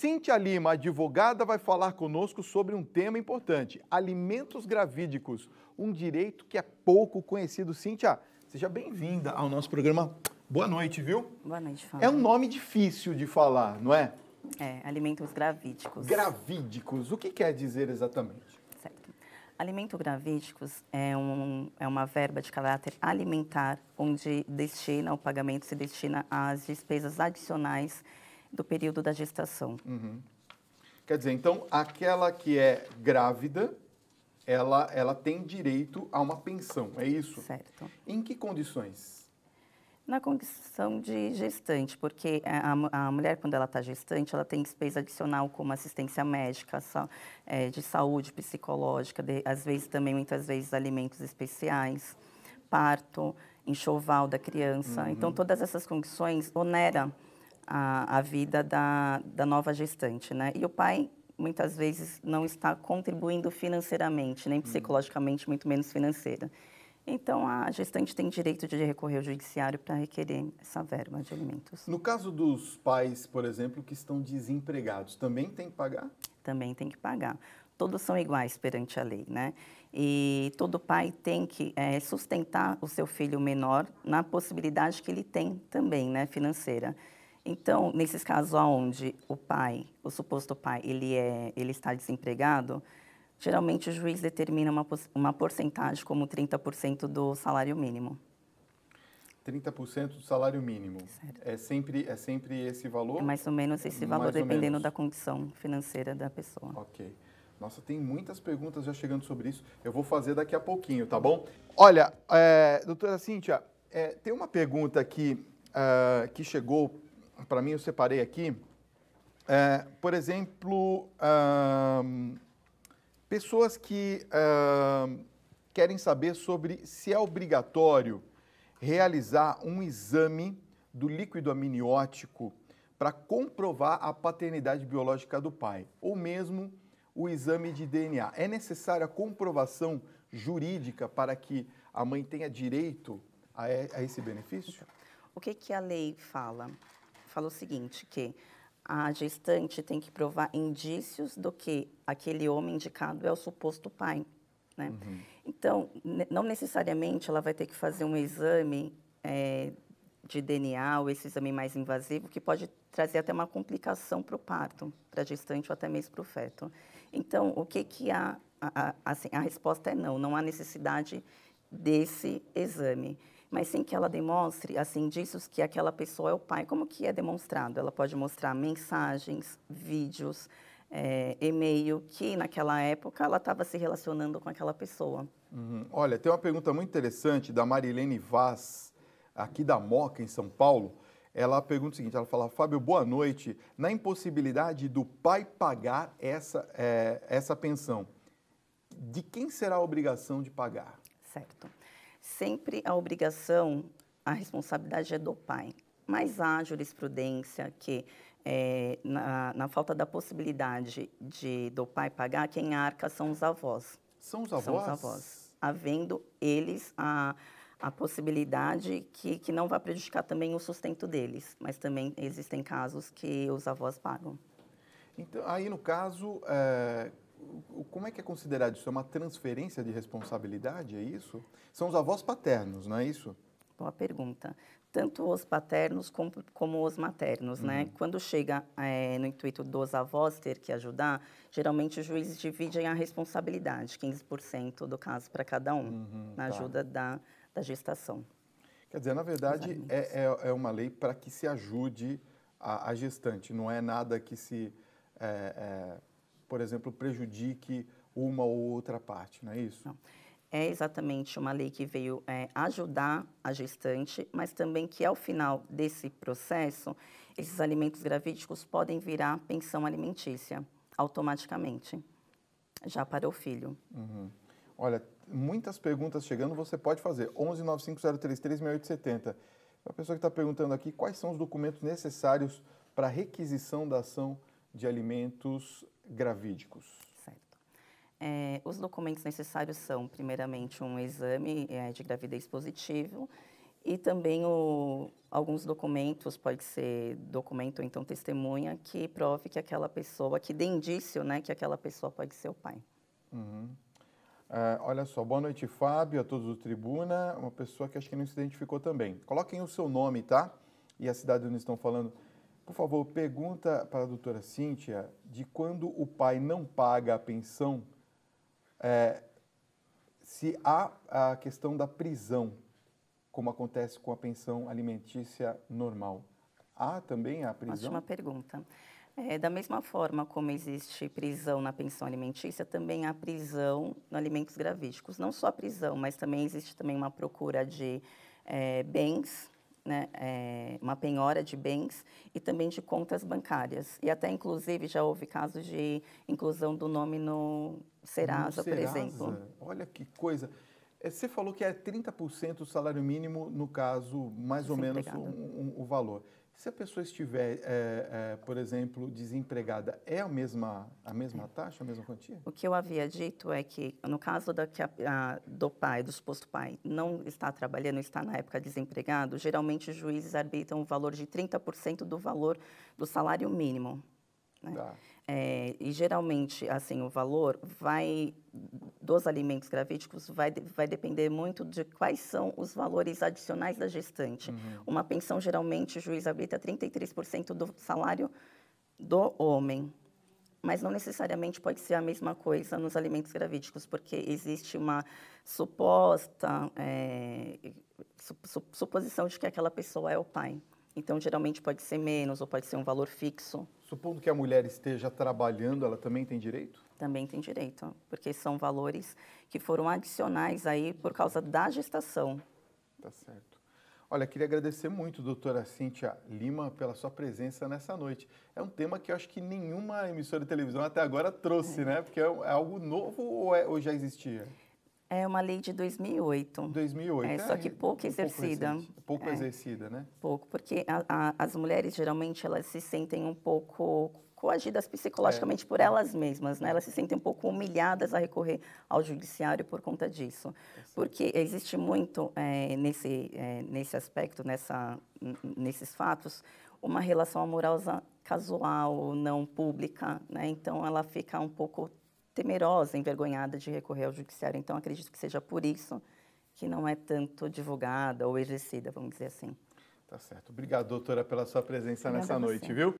Cíntia Lima, advogada, vai falar conosco sobre um tema importante: alimentos gravídicos, um direito que é pouco conhecido. Cíntia, seja bem-vinda ao nosso programa. Boa noite, viu? Boa noite, Fábio. É um nome difícil de falar, não é? É, alimentos gravídicos. Gravídicos, o que quer dizer exatamente? Certo. Alimento gravídicos é, um, é uma verba de caráter alimentar, onde destina, o pagamento se destina às despesas adicionais do período da gestação. Uhum. Quer dizer, então, aquela que é grávida, ela, ela tem direito a uma pensão, é isso? Certo. Em que condições? Na condição de gestante, porque a, a mulher, quando ela está gestante, ela tem despesa adicional como assistência médica, é, de saúde psicológica, de, às vezes também, muitas vezes, alimentos especiais, parto, enxoval da criança. Então, uhum. Então, todas essas condições oneram a, a vida da, da nova gestante, né? E o pai muitas vezes não está contribuindo financeiramente, nem hum. psicologicamente, muito menos financeira. Então, a gestante tem direito de recorrer ao judiciário para requerer essa verba de alimentos. No caso dos pais, por exemplo, que estão desempregados, também tem que pagar? Também tem que pagar. Todos são iguais perante a lei, né? E todo pai tem que é, sustentar o seu filho menor na possibilidade que ele tem também, né, financeira. Então, nesses casos onde o pai, o suposto pai, ele, é, ele está desempregado, geralmente o juiz determina uma, uma porcentagem como 30% do salário mínimo. 30% do salário mínimo. É sempre é sempre esse valor? É mais ou menos esse valor, dependendo da condição financeira da pessoa. Ok. Nossa, tem muitas perguntas já chegando sobre isso. Eu vou fazer daqui a pouquinho, tá bom? Olha, é, doutora Cíntia, é, tem uma pergunta aqui ah, que chegou para mim, eu separei aqui, é, por exemplo, pessoas que querem saber sobre se é obrigatório realizar um exame do líquido amniótico para comprovar a paternidade biológica do pai, ou mesmo o exame de DNA. É necessária a comprovação jurídica para que a mãe tenha direito a, esse benefício? Então, o que, que a lei fala? fala o seguinte, que a gestante tem que provar indícios do que aquele homem indicado é o suposto pai. Né? Uhum. Então, não necessariamente ela vai ter que fazer um exame é, de DNA ou esse exame mais invasivo, que pode trazer até uma complicação para o parto, para a gestante ou até mesmo para o feto. Então, o que que há? A, a, assim, a resposta é não, não há necessidade desse exame mas sem que ela demonstre assim disso que aquela pessoa é o pai. Como que é demonstrado? Ela pode mostrar mensagens, vídeos, é, e-mail que naquela época ela estava se relacionando com aquela pessoa. Uhum. Olha, tem uma pergunta muito interessante da Marilene Vaz, aqui da Moca, em São Paulo. Ela pergunta o seguinte: ela fala, Fábio, boa noite. Na impossibilidade do pai pagar essa, é, essa pensão, de quem será a obrigação de pagar? Certo. Sempre a obrigação, a responsabilidade é do pai, mas há jurisprudência que, é, na, na, falta da possibilidade de do pai pagar, quem arca são os avós. São os avós? São os avós. Havendo eles a, a possibilidade que, que não vai prejudicar também o sustento deles, mas também existem casos que os avós pagam. Então, aí, no caso, é, como é que é considerado isso? É uma transferência de responsabilidade, é isso? São os avós paternos, não é isso? Boa pergunta. Tanto os paternos como, como os maternos, né? uhum. né? Quando chega é, no intuito dos avós ter que ajudar, geralmente os juízes dividem a responsabilidade, 15% do caso para cada um, uhum, na tá. ajuda da, da gestação. Quer dizer, na verdade, é, é, é, uma lei para que se ajude a, a, gestante, não é nada que se é, por exemplo, prejudique uma ou outra parte, não é isso? Não. É exatamente uma lei que veio é, ajudar a gestante, mas também que ao final desse processo, esses alimentos gravídicos podem virar pensão alimentícia automaticamente, já para o filho. Uhum. Olha, muitas perguntas chegando, você pode fazer. 11 950336870. A pessoa que está perguntando aqui, quais são os documentos necessários para requisição da ação de alimentos gravídicos? Certo. É, os documentos necessários são, primeiramente, um exame é, de gravidez positivo e também o, alguns documentos, pode ser documento ou então testemunha, que prove que aquela pessoa, que dê indício né, que aquela pessoa pode ser o pai. Uhum. É, olha só, boa noite, Fábio, a todos do Tribuna. Uma pessoa que acho que não se identificou também. Coloquem o seu nome, tá? E a cidade onde estão falando. Por favor, pergunta para a doutora Cíntia de quando o pai não paga a pensão, é, se há a questão da prisão, como acontece com a pensão alimentícia normal. Há também a prisão? Ótima pergunta. É, da mesma forma como existe prisão na pensão alimentícia, também há prisão no alimentos gravídicos. Não só a prisão, mas também existe também uma procura de é, bens né, é, uma penhora de bens e também de contas bancárias. E até, inclusive, já houve casos de inclusão do nome no Serasa, no Serasa. por exemplo. Olha que coisa! É, você falou que é 30% do salário mínimo, no caso, mais ou menos o valor. Se a pessoa estiver, é, é, por exemplo, desempregada, é a mesma, a mesma taxa, a mesma quantia? O que eu havia dito é que, no caso da, que a, a, do pai, do suposto pai, não está trabalhando, está na época desempregado, geralmente os juízes arbitram o valor de 30% do valor do salário mínimo. Né? Tá. É, e geralmente, assim, o valor vai dos alimentos gravídicos vai, vai depender muito de quais são os valores adicionais da gestante. Uhum. Uma pensão, geralmente, o juiz habilita 33% do salário do homem. Mas não necessariamente pode ser a mesma coisa nos alimentos gravídicos, porque existe uma suposta é, su suposição de que aquela pessoa é o pai. Então, geralmente pode ser menos ou pode ser um valor fixo. Supondo que a mulher esteja trabalhando, ela também tem direito? também tem direito, porque são valores que foram adicionais aí por causa da gestação. Tá certo. Olha, queria agradecer muito, doutora Cíntia Lima, pela sua presença nessa noite. É um tema que eu acho que nenhuma emissora de televisão até agora trouxe, né? Porque é, é algo novo ou, é, ou já existia? É uma lei de 2008. 2008. É, é só é, que pouco exercida. Pouco, pouco é. exercida, né? Pouco, porque a, a, as mulheres geralmente elas se sentem um pouco coagidas psicologicamente é. por elas mesmas, né? Elas se sentem um pouco humilhadas a recorrer ao judiciário por conta disso, é porque existe muito é, nesse é, nesse aspecto, nessa nesses fatos, uma relação amorosa casual, não pública, né? Então ela fica um pouco temerosa, envergonhada de recorrer ao judiciário. Então acredito que seja por isso que não é tanto divulgada ou exercida, vamos dizer assim. Tá certo. Obrigado, doutora, pela sua presença Obrigada nessa noite, viu?